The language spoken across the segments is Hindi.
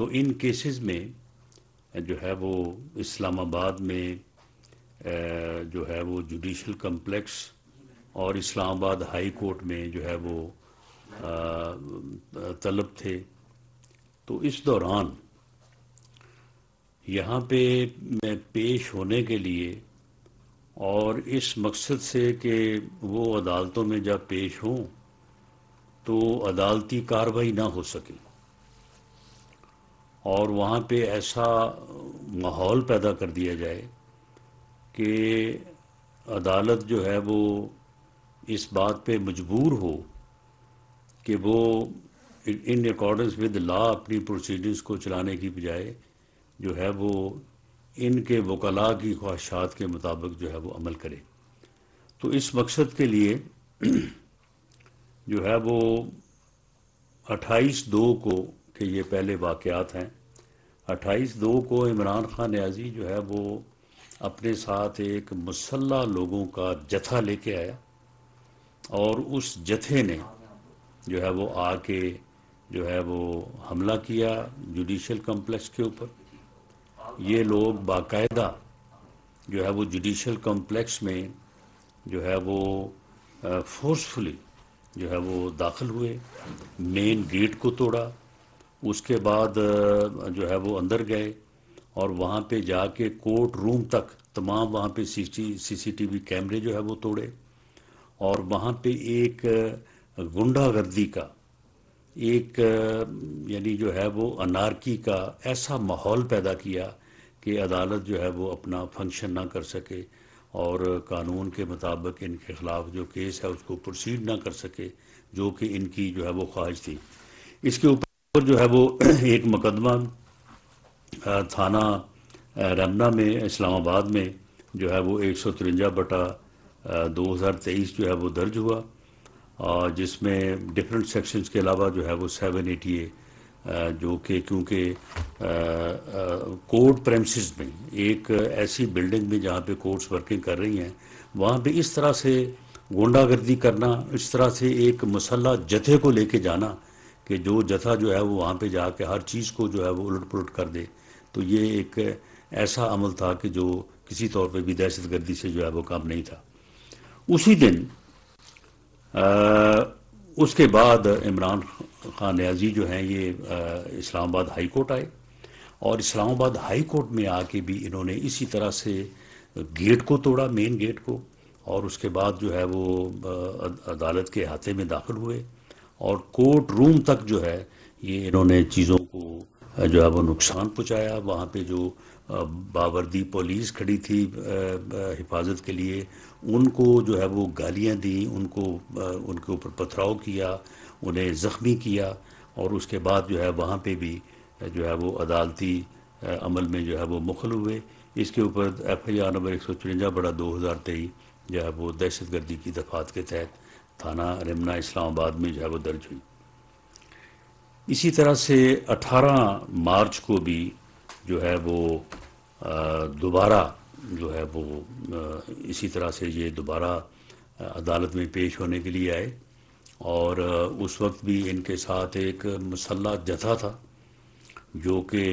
तो इन केसेस में जो है वो इस्लामाबाद में जो है वो जुडिशल कम्प्लेक्स और इस्लामाबाद हाई कोर्ट में जो है वो तलब थे तो इस दौरान यहाँ पे मैं पेश होने के लिए और इस मकसद से कि वो अदालतों में जब पेश हों तो अदालती कार्रवाई ना हो सके और वहाँ पे ऐसा माहौल पैदा कर दिया जाए कि अदालत जो है वो इस बात पे मजबूर हो कि वो इन अकॉर्डेंस विद लॉ अपनी प्रोसीडिंग्स को चलाने की बजाय जो है वो इनके वकला की ख्वाहिशात के मुताबिक जो है वो अमल करे तो इस मकसद के लिए जो है वो 28 दो को कि ये पहले वाक़ात हैं अट्ठाईस दो को इमरान खान न्याजी जो है वो अपने साथ एक मुसल्ला लोगों का जत्था लेके आया और उस जत्थे ने जो है वो आके जो है वो हमला किया जुडिशल कम्प्लेक्स के ऊपर ये लोग बाकायदा जो है वो जुडिशल कम्प्लेक्स में जो है वो फोर्सफुली जो है वो दाखिल हुए मेन गेट को तोड़ा उसके बाद जो है वो अंदर गए और वहाँ पे जाके कोर्ट रूम तक तमाम वहाँ पे वी कैमरे जो है वो तोड़े और वहाँ पे एक गुंडागर्दी का एक यानी जो है वो अनारकी का ऐसा माहौल पैदा किया कि अदालत जो है वो अपना फंक्शन ना कर सके और कानून के मुताबिक इनके ख़िलाफ़ जो केस है उसको प्रोसीड ना कर सके जो कि इनकी जो है वो ख्वाहिश थी इसके ऊपर और जो है वो एक मुकदमा थाना रमना में इस्लामाबाद में जो है वो एक सौ तिरंजा बटा दो हज़ार तेईस जो है वो दर्ज हुआ और जिसमें डिफरेंट सेक्शंस के अलावा जो है वो सेवन एटी ए जो कि क्योंकि कोर्ट प्रेमिस में एक ऐसी बिल्डिंग में जहाँ पे कोर्ट्स वर्किंग कर रही हैं वहाँ पे इस तरह से गुंडागर्दी करना इस तरह से एक मसल्ला जथे को लेके जाना कि जो जथा जो है वो वहाँ पे जाके हर चीज़ को जो है वो उलट पुलट कर दे तो ये एक ऐसा अमल था कि जो किसी तौर पे भी दहशत गर्दी से जो है वो काम नहीं था उसी दिन आ, उसके बाद इमरान खान न्याजी जो हैं ये इस्लामाबाद हाई कोर्ट आए और इस्लामाबाद हाई कोर्ट में आके भी इन्होंने इसी तरह से गेट को तोड़ा मेन गेट को और उसके बाद जो है वो अदालत के हाथे में दाखिल हुए और कोर्ट रूम तक जो है ये इन्होंने चीज़ों को जो है वो नुकसान पहुँचाया वहाँ पे जो बावर्दी पुलिस खड़ी थी हिफाजत के लिए उनको जो है वो गालियाँ दी उनको उनके ऊपर पथराव किया उन्हें ज़ख्मी किया और उसके बाद जो है वहाँ पे भी जो है वो अदालती अमल में जो है वो मुखल हुए इसके ऊपर एफ आई आर नंबर एक सौ चुरंजा बड़ा दो हज़ार तेईस जो है वो दहशतगर्दी की दफात के तहत थाना रिमना इस्लामाबाद में जो है वो दर्ज हुई इसी तरह से 18 मार्च को भी जो है वो दोबारा जो है वो इसी तरह से ये दोबारा अदालत में पेश होने के लिए आए और उस वक्त भी इनके साथ एक मसल्ला जथा था जो कि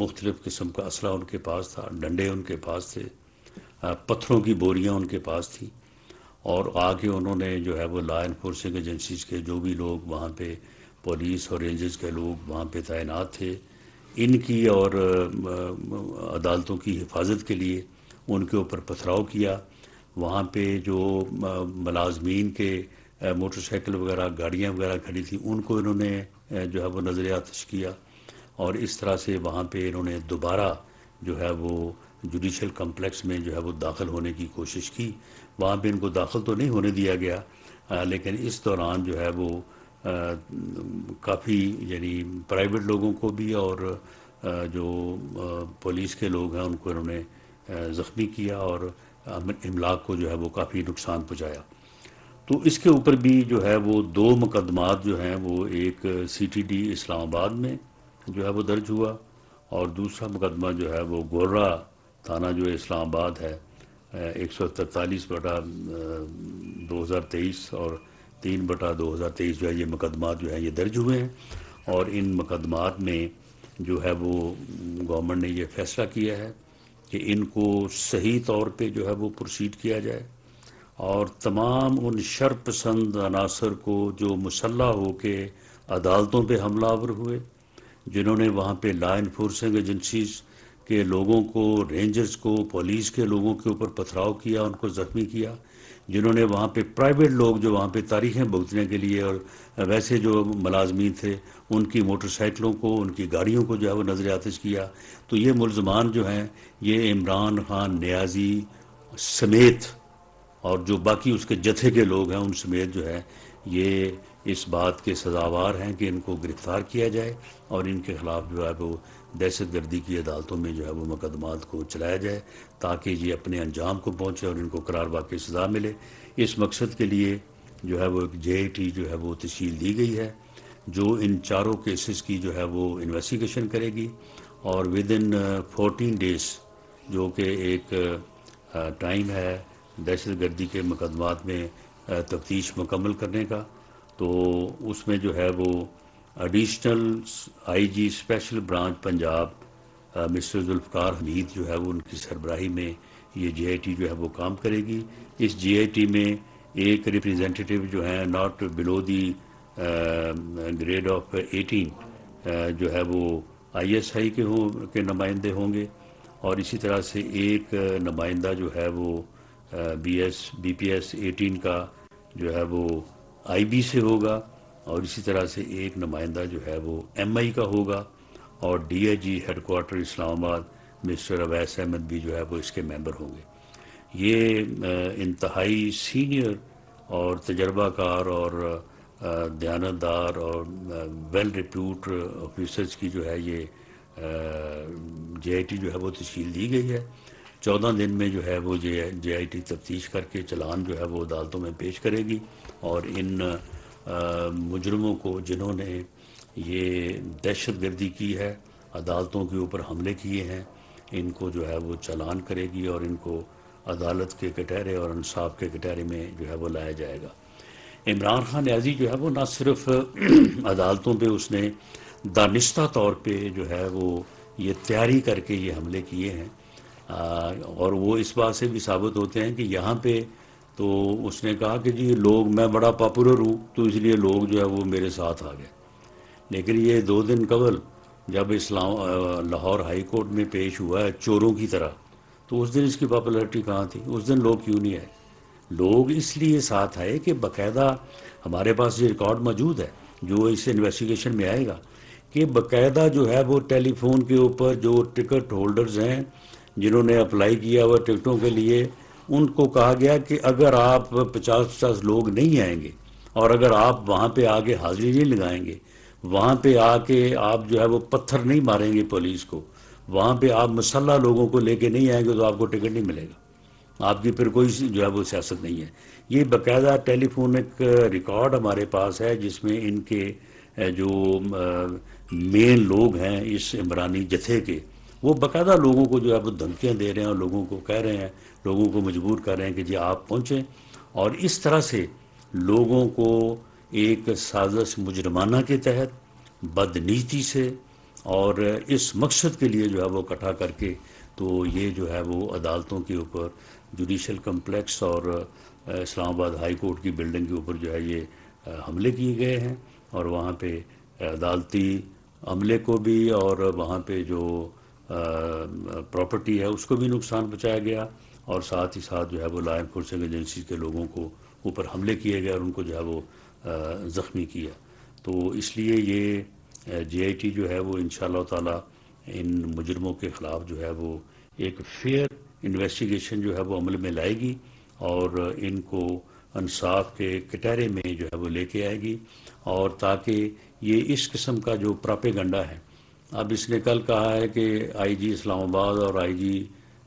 मुख्तलिफ़ किस्म का असला उनके पास था डंडे उनके पास थे पत्थरों की बोरियां उनके पास थी और आके उन्होंने जो है वो लॉ इन्फोर्सिंग एजेंसीज के जो भी लोग वहाँ पे पुलिस और रेंजेस के लोग वहाँ पे तैनात थे इनकी और अदालतों की हिफाजत के लिए उनके ऊपर पथराव किया वहाँ पे जो मलाजमीन के मोटरसाइकिल वगैरह गाड़ियाँ वगैरह खड़ी थी उनको इन्होंने जो है वो नजर आतश किया और इस तरह से वहाँ पे इन्होंने दोबारा जो है वो जुडिशल कम्प्लेक्स में जो है वो दाखिल होने की कोशिश की वहाँ पर इनको दाखिल तो नहीं होने दिया गया आ, लेकिन इस दौरान जो है वो काफ़ी यानी प्राइवेट लोगों को भी और आ, जो पुलिस के लोग हैं उनको इन्होंने ज़ख्मी किया और इमलाक को जो है वो काफ़ी नुकसान पहुँचाया तो इसके ऊपर भी जो है वो दो मुकदमात जो हैं वो एक सीटीडी इस्लामाबाद में जो है वो दर्ज हुआ और दूसरा मुकदमा जो है वो गोर्रा थाना जो इस्लामाबाद है एक सौ तैतालीस बटा दो हज़ार तेईस और तीन बटा दो हज़ार तेईस जो है ये मुकदमात जो है ये दर्ज हुए हैं और इन मुकदमात में जो है वो गवर्नमेंट ने ये फैसला किया है कि इनको सही तौर पे जो है वो प्रोसीड किया जाए और तमाम उन शरपसंद अनासर को जो मुसल्ह हो के अदालतों पर हमलावर हुए जिन्होंने वहाँ पे ला इन्फोर्सिंग एजेंसीज़ के लोगों को रेंजर्स को पुलिस के लोगों के ऊपर पथराव किया उनको ज़ख्मी किया जिन्होंने वहाँ पे प्राइवेट लोग जो वहाँ पे तारीखें भुगतने के लिए और वैसे जो मलाजमीन थे उनकी मोटरसाइकिलों को उनकी गाड़ियों को जो है वो नज़र आतिश किया तो ये मुलजमान जो हैं ये इमरान खान न्याजी समेत और जो बाकी उसके जथे के लोग हैं उन समेत जो है ये इस बात के सजावार हैं कि इनको गिरफ़्तार किया जाए और इनके खिलाफ जो है वो दहशत गर्दी की अदालतों में जो है वो मुकदमात को चलाया जाए ताकि ये अपने अंजाम को पहुँचे और इनको करार वाक सज़ा मिले इस मकसद के लिए जो है वो एक जे आई टी जो है वो तशील दी गई है जो इन चारों केसेस की जो है वो इन्वेस्टिगेशन करेगी और विद इन फोर्टीन डेज़ जो कि एक टाइम uh, है दहशत गर्दी के मुकदमात में uh, तफ्तीश मुकम्मल करने का तो उसमें जो है वो additional IG special branch Punjab mister Zulfiqar Hameed जो है वो उनकी सरबराही में ये जीआईटी जो है वो काम करेगी इस जीआईटी में एक रिप्रेजेंटेटिव जो है not below the grade of eighteen जो है वो आईएसआई के हो के नुमाइंदे होंगे और इसी तरह से एक नुमाइंदा जो है वो बीएस बीपीएस 18 का जो है वो आईबी से होगा और इसी तरह से एक नुमाइंदा जो है वो एम आई का होगा और D I head headquarter Islamabad mister Awais Ahmad भी जो है वो इसके मेंबर होंगे ये इंतहाई सीनियर और तजर्बाकार और दयानतदार और वेल रिप्यूट ऑफिसर्स की जो है ये जे आई जो है वो तशील दी गई है चौदह दिन में जो है वो जे जे आई टी तफ्तीश करके चलान जो है वो अदालतों में पेश करेगी और इन मुजरमों को जिन्होंने ये दहशत गर्दी की है अदालतों के ऊपर हमले किए हैं इनको जो है वो चलान करेगी और इनको अदालत के कटहरे और इंसाफ के कटहरे में जो है वो लाया जाएगा इमरान खान न्याजी जो है वो ना सिर्फ अदालतों पे उसने दानिश्ता तौर पे जो है वो ये तैयारी करके ये हमले किए हैं और वो इस बात से भी साबित होते हैं कि यहाँ पे तो उसने कहा कि जी लोग मैं बड़ा पॉपुलर हूँ तो इसलिए लोग जो है वो मेरे साथ आ गए लेकिन ये दो दिन कबल जब इस्लाम लाहौर हाई कोर्ट में पेश हुआ है चोरों की तरह तो उस दिन इसकी पॉपुलरिटी कहाँ थी उस दिन लोग क्यों नहीं आए लोग इसलिए साथ आए कि बाकायदा हमारे पास ये रिकॉर्ड मौजूद है जो इस इन्वेस्टिगेशन में आएगा कि बाकायदा जो है वो टेलीफोन के ऊपर जो टिकट होल्डर्स हैं जिन्होंने अप्लाई किया हुआ टिकटों के लिए उनको कहा गया कि अगर आप पचास पचास लोग नहीं आएंगे और अगर आप वहाँ पे आके हाजिरी नहीं लगाएंगे वहाँ पे आके आप जो है वो पत्थर नहीं मारेंगे पुलिस को वहाँ पे आप मसल्ला लोगों को लेके नहीं आएंगे तो आपको टिकट नहीं मिलेगा आपकी फिर कोई जो है वो सियासत नहीं है ये बाकायदा टेलीफोनिक रिकॉर्ड हमारे पास है जिसमें इनके जो मेन लोग हैं इस इमरानी जथे के वो बकायदा लोगों को जो है वो धमकियाँ दे रहे हैं और लोगों को कह रहे हैं लोगों को मजबूर कर रहे हैं कि जी आप पहुँचें और इस तरह से लोगों को एक साजिश मुजरमाना के तहत बदनीति से और इस मकसद के लिए जो है वो इकट्ठा करके तो ये जो है वो अदालतों के ऊपर जुडिशल कम्प्लेक्स और इस्लामाबाद हाई कोर्ट की बिल्डिंग के ऊपर जो है ये हमले किए गए हैं और वहाँ पे अदालती अमले को भी और वहाँ पे जो प्रॉपर्टी है उसको भी नुकसान पहुँचाया गया और साथ ही साथ जो है वो लॉ इन्फोर्सिंग एजेंसी के लोगों को ऊपर हमले किए गए और उनको जो है वो ज़ख्मी किया तो इसलिए ये जे जो है वो इन ताला इन मुजरमों के ख़िलाफ़ जो है वो एक फेयर इन्वेस्टिगेशन जो है वो अमल में लाएगी और इनको इंसाफ के कटहरे में जो है वो लेके आएगी और ताकि ये इस किस्म का जो प्रापेगंडा है अब इसने कल कहा है कि आईजी इस्लामाबाद और आईजी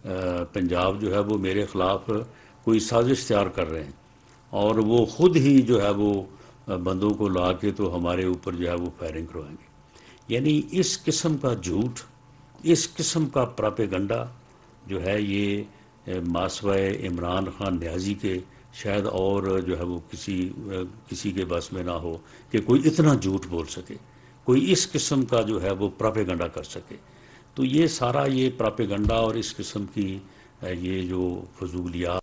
पंजाब जो है वो मेरे ख़िलाफ़ कोई साजिश तैयार कर रहे हैं और वो ख़ुद ही जो है वो बंदों को ला के तो हमारे ऊपर जो है वो फायरिंग करवाएंगे यानी इस किस्म का झूठ इस किस्म का प्रापेगंडा जो है ये मासवा इमरान खान न्याजी के शायद और जो है वो किसी किसी के बस में ना हो कि कोई इतना झूठ बोल सके कोई इस किस्म का जो है वो प्रापेगंडा कर सके तो ये सारा ये प्रापेगंडा और इस किस्म की ये जो फजूलियात